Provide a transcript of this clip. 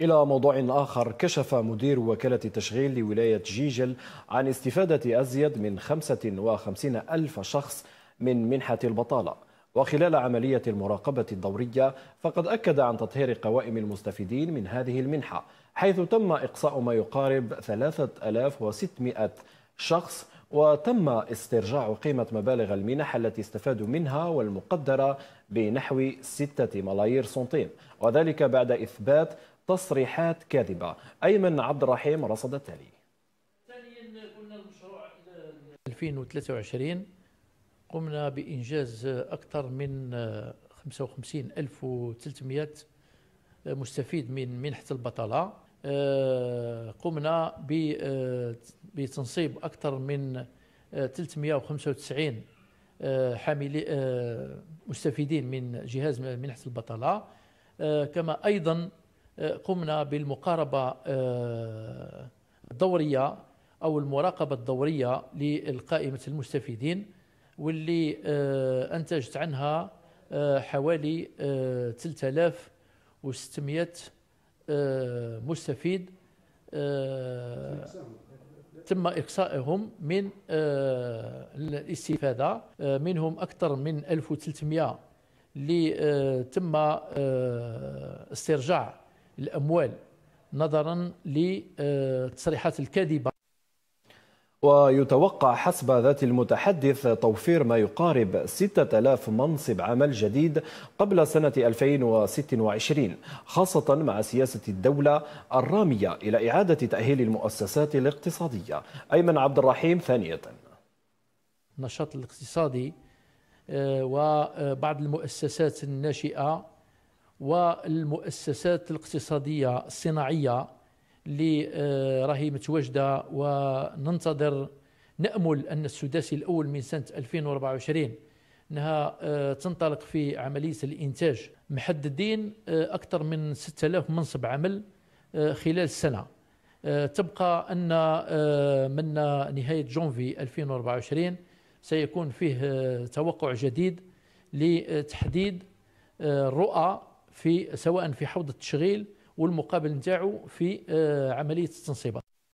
إلى موضوع آخر كشف مدير وكالة التشغيل لولاية جيجل عن استفادة أزيد من 55 ألف شخص من منحة البطالة وخلال عملية المراقبة الدورية فقد أكد عن تطهير قوائم المستفيدين من هذه المنحة حيث تم إقصاء ما يقارب 3600 شخص وتم استرجاع قيمة مبالغ المنح التي استفادوا منها والمقدرة بنحو 6 ملايير سنتيم وذلك بعد إثبات تصريحات كاذبة أيمن عبد الرحيم رصد التالي 2023 قمنا بإنجاز أكثر من 55300 مستفيد من منحة البطالة آه، قمنا ب آه، بتنصيب اكثر من 395 آه، آه، حاملي آه، مستفيدين من جهاز منحه البطاله كما ايضا قمنا بالمقاربه الدوريه او المراقبه الدوريه لقائمه المستفيدين واللي انتجت عنها حوالي 3600 مستفيد تم إقصائهم من آه، الاستفادة آه، منهم أكثر من 1300 اللي آه، تم استرجاع الأموال نظرا للتصريحات الكاذبة ويتوقع حسب ذات المتحدث توفير ما يقارب 6000 منصب عمل جديد قبل سنة 2026 خاصة مع سياسة الدولة الرامية إلى إعادة تأهيل المؤسسات الاقتصادية أيمن عبد الرحيم ثانية النشاط الاقتصادي آه، وبعض المؤسسات الناشئة والمؤسسات الاقتصادية الصناعية اللي آه، راهي متواجده وننتظر نامل ان السداسي الاول من سنه 2024 انها آه، تنطلق في عمليه الانتاج محددين آه، اكثر من 6000 منصب عمل خلال السنه تبقى ان من نهايه جونفي 2024 سيكون فيه توقع جديد لتحديد الرؤى في سواء في حوض التشغيل والمقابل نتاعو في آه، عمليه التنصيبات